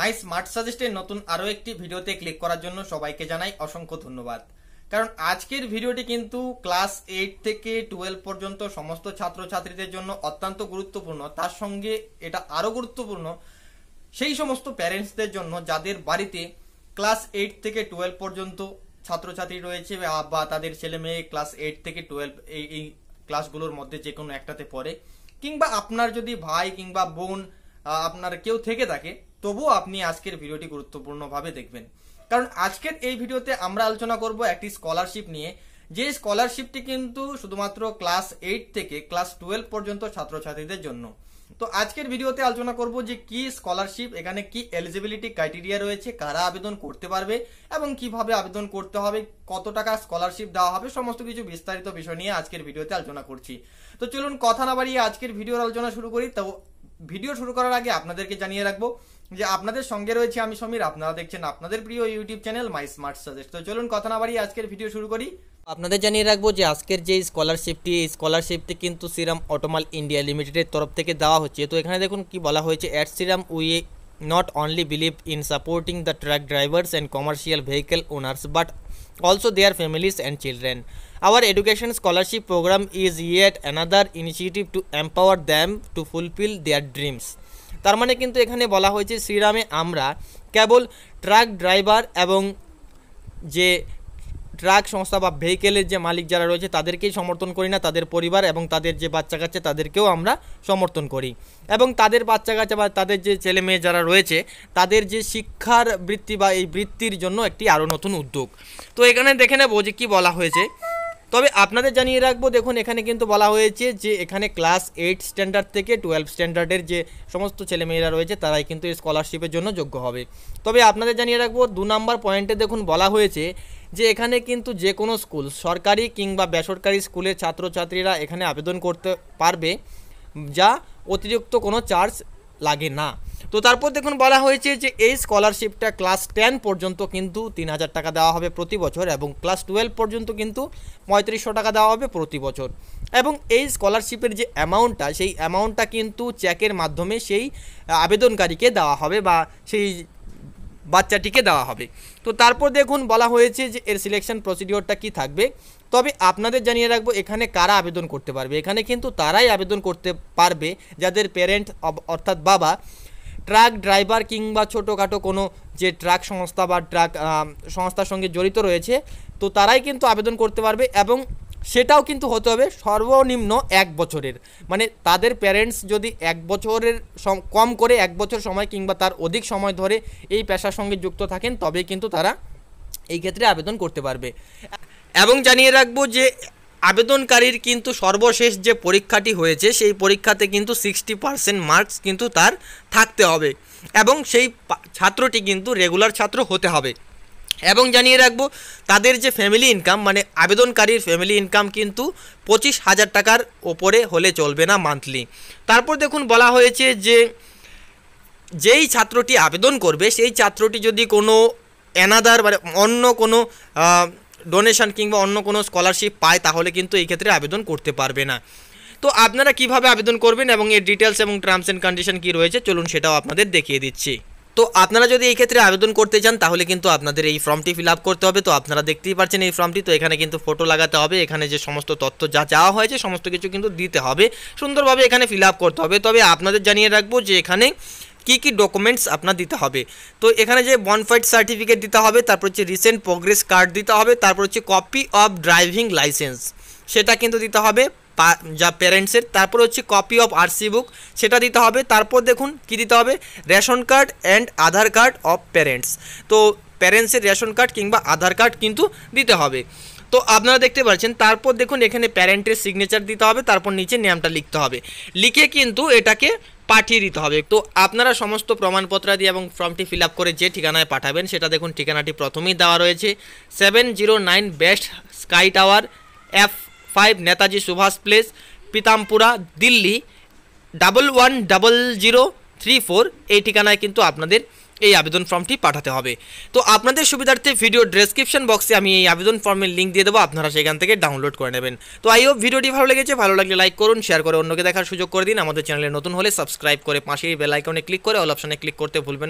মাই smart সাজেস্টের নতুন আরও একটি ভিডিওতে ক্লিক করার জন্য সবাইকে জানাই অসংখ্য ধন্যবাদ কারণ আজকের ভিডিওটি কিন্তু ক্লাস এইট থেকে টুয়েলভ পর্যন্ত সমস্ত ছাত্রছাত্রীদের জন্য অত্যন্ত গুরুত্বপূর্ণ তার সঙ্গে এটা আরও গুরুত্বপূর্ণ সেই সমস্ত প্যারেন্টসদের জন্য যাদের বাড়িতে ক্লাস এইট থেকে টুয়েলভ পর্যন্ত ছাত্রছাত্রী রয়েছে বা তাদের ছেলে মেয়ে ক্লাস এইট থেকে টুয়েলভ এই এই ক্লাসগুলোর মধ্যে যে কোনো একটাতে পড়ে কিংবা আপনার যদি ভাই কিংবা বোন আপনার কেউ থেকে থাকে তবুও আপনি আজকের ভিডিওটি গুরুত্বপূর্ণভাবে দেখবেন কারণ আজকের এই ভিডিওতে আমরা আলোচনা করব একটি স্কলারশিপ নিয়ে যে স্কলারশিপটি কিন্তু শুধুমাত্র ক্লাস এইট থেকে ক্লাস টুয়েলভ পর্যন্ত ছাত্রছাত্রীদের জন্য তো আজকের ভিডিওতে আলোচনা করব যে কি স্কলারশিপ এখানে কি এলিজিবিলিটি ক্রাইটেরিয়া রয়েছে কারা আবেদন করতে পারবে এবং কিভাবে আবেদন করতে হবে কত টাকা স্কলারশিপ দেওয়া হবে সমস্ত কিছু বিস্তারিত বিষয় নিয়ে আজকের ভিডিওতে আলোচনা করছি তো চলুন কথা না বাড়িয়ে আজকের ভিডিওর আলোচনা শুরু করি তো ভিডিও শুরু করার আগে আপনাদেরকে জানিয়ে রাখবো যে আপনাদের সঙ্গে রয়েছে আমি সমীর আপনারা দেখছেন আপনাদের প্রিয় YouTube channel My Smart Suggest তো চলুন কথা না বাড়িয়ে আজকের ভিডিও শুরু করি আপনাদের জানিয়ে রাখবো যে আজকের যে স্কলারশিপটি এই স্কলারশিপটি কিন্তু সিরাম অটোমাল ইন্ডিয়া লিমিটেডের তরফ থেকে দেওয়া হচ্ছে তো এখানে দেখুন কি বলা হয়েছে at Serum we not only believe in supporting the truck drivers and commercial vehicle owners but also their families and children. Our education scholarship program is yet another initiative to empower them to fulfill their dreams. তার মানে কিন্তু এখানে বলা হয়েছে শ্রীরামে আমরা কেবল truck driver এবং যে truck সংস্থা বা ভেহিকেলের যে মালিক যারা রয়েছে তাদেরকেই সমর্থন করি না তাদের পরিবার এবং তাদের যে বাচ্চা কাচ্চা তাদেরকেও আমরা সমর্থন করি এবং তাদের বাচ্চা কাচ্চা বা তাদের যে ছেলে মেয়ে যারা রয়েছে তাদের যে শিক্ষার বৃত্তি বা এই বৃত্তির জন্য একটি আরও নতুন উদ্যোগ তো এখানে দেখে নেবো যে কী বলা হয়েছে তবে আপনাদের জানিয়ে রাখবো দেখুন এখানে কিন্তু বলা হয়েছে যে এখানে ক্লাস এইট স্ট্যান্ডার্ড থেকে টুয়েলভ স্ট্যান্ডার্ডের যে সমস্ত ছেলেমেয়েরা রয়েছে তারাই কিন্তু স্কলারশিপের জন্য যোগ্য হবে তবে আপনাদের জানিয়ে রাখবো দু নম্বর পয়েন্টে দেখুন বলা হয়েছে যে এখানে কিন্তু যে কোনো স্কুল সরকারি কিংবা বেসরকারি স্কুলের ছাত্রছাত্রীরা এখানে আবেদন করতে পারবে যা অতিরিক্ত কোনো চার্জ লাগে না তো তারপর দেখুন বলা হয়েছে যে এই স্কলারশিপটা ক্লাস টেন পর্যন্ত কিন্তু তিন হাজার টাকা দেওয়া হবে প্রতি বছর এবং ক্লাস টুয়েলভ পর্যন্ত কিন্তু পঁয়ত্রিশশো টাকা দেওয়া হবে প্রতি বছর এবং এই স্কলারশিপের যে অ্যামাউন্টটা সেই অ্যামাউন্টটা কিন্তু চেকের মাধ্যমে সেই আবেদনকারীকে দেওয়া হবে বা সেই বাচ্চাটিকে দেওয়া হবে তো তারপর দেখুন বলা হয়েছে যে এর সিলেকশন প্রসিডিওরটা কি থাকবে তবে আপনাদের জানিয়ে রাখবো এখানে কারা আবেদন করতে পারবে এখানে কিন্তু তারাই আবেদন করতে পারবে যাদের প্যারেন্ট অর্থাৎ বাবা ট্রাক ড্রাইভার কিংবা ছোটোখাটো কোনো যে ট্রাক সংস্থা বা ট্রাক সংস্থার সঙ্গে জড়িত রয়েছে তো তারাই কিন্তু আবেদন করতে পারবে এবং সেটাও কিন্তু হতে হবে সর্বনিম্ন এক বছরের মানে তাদের প্যারেন্টস যদি এক বছরের কম করে এক বছর সময় কিংবা তার অধিক সময় ধরে এই পেশার সঙ্গে যুক্ত থাকেন তবেই কিন্তু তারা এই ক্ষেত্রে আবেদন করতে পারবে এবং জানিয়ে রাখবো যে আবেদনকারীর কিন্তু সর্বশেষ যে পরীক্ষাটি হয়েছে সেই পরীক্ষাতে কিন্তু সিক্সটি পারসেন্ট মার্কস কিন্তু তার থাকতে হবে এবং সেই ছাত্রটি কিন্তু রেগুলার ছাত্র হতে হবে এবং জানিয়ে রাখবো তাদের যে ফ্যামিলি ইনকাম মানে আবেদনকারীর ফ্যামিলি ইনকাম কিন্তু পঁচিশ হাজার টাকার ওপরে হলে চলবে না মান্থলি তারপর দেখুন বলা হয়েছে যে যেই ছাত্রটি আবেদন করবে সেই ছাত্রটি যদি কোনো অ্যানাদার মানে অন্য কোনো ডোনেশন কিংবা অন্য কোনো স্কলারশিপ পায় তাহলে কিন্তু এই ক্ষেত্রে আবেদন করতে পারবে না তো আপনারা কিভাবে আবেদন করবেন এবং এর ডিটেলস এবং টার্মস অ্যান্ড কন্ডিশন কী রয়েছে চলুন সেটাও আপনাদের দেখিয়ে দিচ্ছি তো আপনারা যদি এই ক্ষেত্রে আবেদন করতে চান তাহলে কিন্তু আপনাদের এই ফর্মটি ফিল করতে হবে তো আপনারা দেখতেই পাচ্ছেন এই ফর্মটি তো এখানে কিন্তু ফটো লাগাতে হবে এখানে যে সমস্ত তথ্য যা চাওয়া হয়েছে সমস্ত কিছু কিন্তু দিতে হবে সুন্দরভাবে এখানে ফিল করতে হবে তবে আপনাদের জানিয়ে রাখবো যে এখানে কি কি ডকুমেন্টস আপনার দিতে হবে তো এখানে যে বনফাইট সার্টিফিকেট দিতে হবে তারপর হচ্ছে রিসেন্ট প্রোগ্রেস কার্ড দিতে হবে তারপর হচ্ছে কপি অফ ড্রাইভিং লাইসেন্স সেটা কিন্তু দিতে হবে যা প্যারেন্টসের তারপর হচ্ছে কপি অফ আরসি বুক সেটা দিতে হবে তারপর দেখুন কি দিতে হবে ration card and Aadhaar card of parents তো প্যারেন্টসের রেশন কার্ড কিংবা আধার কার্ড কিন্তু দিতে হবে তো আপনারা দেখতে পাচ্ছেন তারপর দেখুন এখানে প্যারেন্টের সিগনেচার দিতে হবে তারপর নিচে নামটা লিখতে হবে লিখে কিন্তু এটাকে পাঠিয়ে দিতে হবে তো আপনারা সমস্ত প্রমাণপত্র দিয়ে এবং ফর্মটি ফিল করে যে ঠিকানায় পাঠাবেন সেটা দেখুন ঠিকানাটি প্রথমেই দেওয়া রয়েছে seven zero nine Best Sky Tower F five Netaji Subhash Place Pitampura Delhi double one double zero three four এই ঠিকানায় কিন্তু আপনাদের এই আবেদন ফর্মটি পাঠাতে হবে তো আপনাদের সুবিধার্থে ভিডিও ডেসক্রিপশন বক্সে আমি এই আবেদন ফর্মের লিঙ্ক দিয়ে দেবো আপনারা সেখান থেকে ডাউনলোড করে নেবেন তো আই হোপ ভিডিওটি ভালো লেগেছে ভালো লাগলে লাইক করুন শেয়ার করে অন্যকে দেখার সুযোগ করে দিন আমাদের চ্যানেলে নতুন হলে সাবস্ক্রাইব করে পাশেই বেল আইকনে ক্লিক করে অল অপশনে ক্লিক করতে ভুলবেন